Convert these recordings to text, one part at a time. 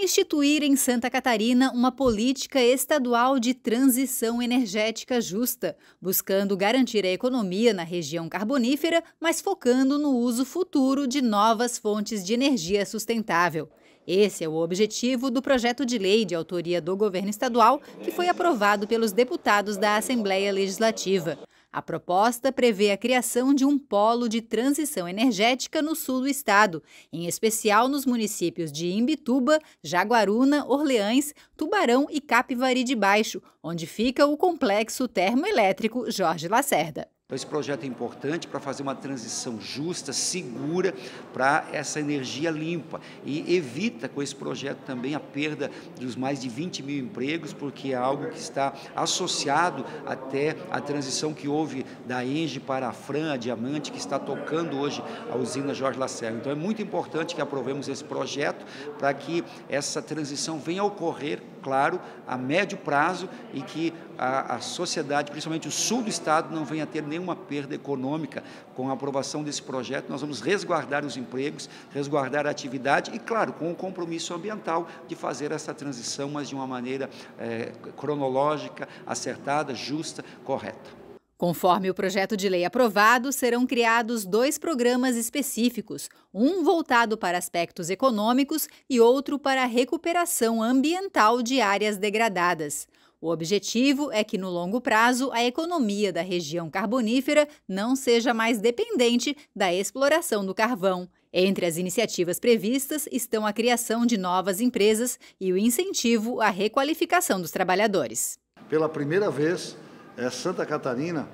instituir em Santa Catarina uma política estadual de transição energética justa, buscando garantir a economia na região carbonífera, mas focando no uso futuro de novas fontes de energia sustentável. Esse é o objetivo do projeto de lei de autoria do governo estadual, que foi aprovado pelos deputados da Assembleia Legislativa. A proposta prevê a criação de um polo de transição energética no sul do estado, em especial nos municípios de Imbituba, Jaguaruna, Orleães, Tubarão e Capivari de Baixo, onde fica o complexo termoelétrico Jorge Lacerda. Então, esse projeto é importante para fazer uma transição justa, segura para essa energia limpa e evita com esse projeto também a perda dos mais de 20 mil empregos, porque é algo que está associado até à transição que houve da Enge para a Fran, a Diamante, que está tocando hoje a usina Jorge Lacerda. Então, é muito importante que aprovemos esse projeto para que essa transição venha a ocorrer claro, a médio prazo e que a, a, sociedade, principalmente o sul do estado, não venha a ter nenhuma perda econômica. Com a aprovação desse projeto, nós vamos resguardar os empregos, resguardar a atividade e, claro, com o compromisso ambiental de fazer essa transição, mas de uma maneira é, cronológica, acertada, justa, correta. Conforme o projeto de lei aprovado, serão criados dois programas específicos, um voltado para aspectos econômicos e outro para a recuperação ambiental de áreas degradadas. O objetivo é que, no longo prazo, a economia da região carbonífera não seja mais dependente da exploração do carvão. Entre as iniciativas previstas estão a criação de novas empresas e o incentivo à requalificação dos trabalhadores. Pela primeira vez, é, Santa Catarina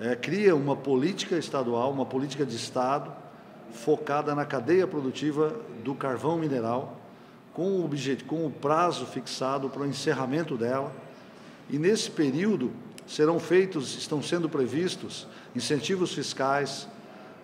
é, cria uma política estadual, uma política de Estado focada na cadeia produtiva do carvão mineral, com o, com o prazo fixado para o encerramento dela. E nesse período serão feitos, estão sendo previstos incentivos fiscais,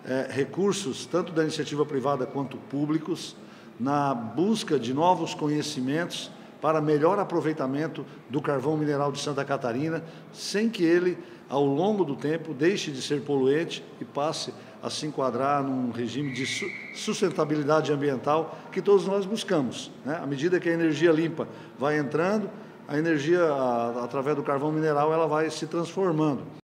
é, recursos tanto da iniciativa privada quanto públicos na busca de novos conhecimentos para melhor aproveitamento do carvão mineral de Santa Catarina, sem que ele, ao longo do tempo, deixe de ser poluente e passe a se enquadrar num regime de sustentabilidade ambiental que todos nós buscamos. Né? À medida que a energia limpa vai entrando, a energia, através do carvão mineral, ela vai se transformando.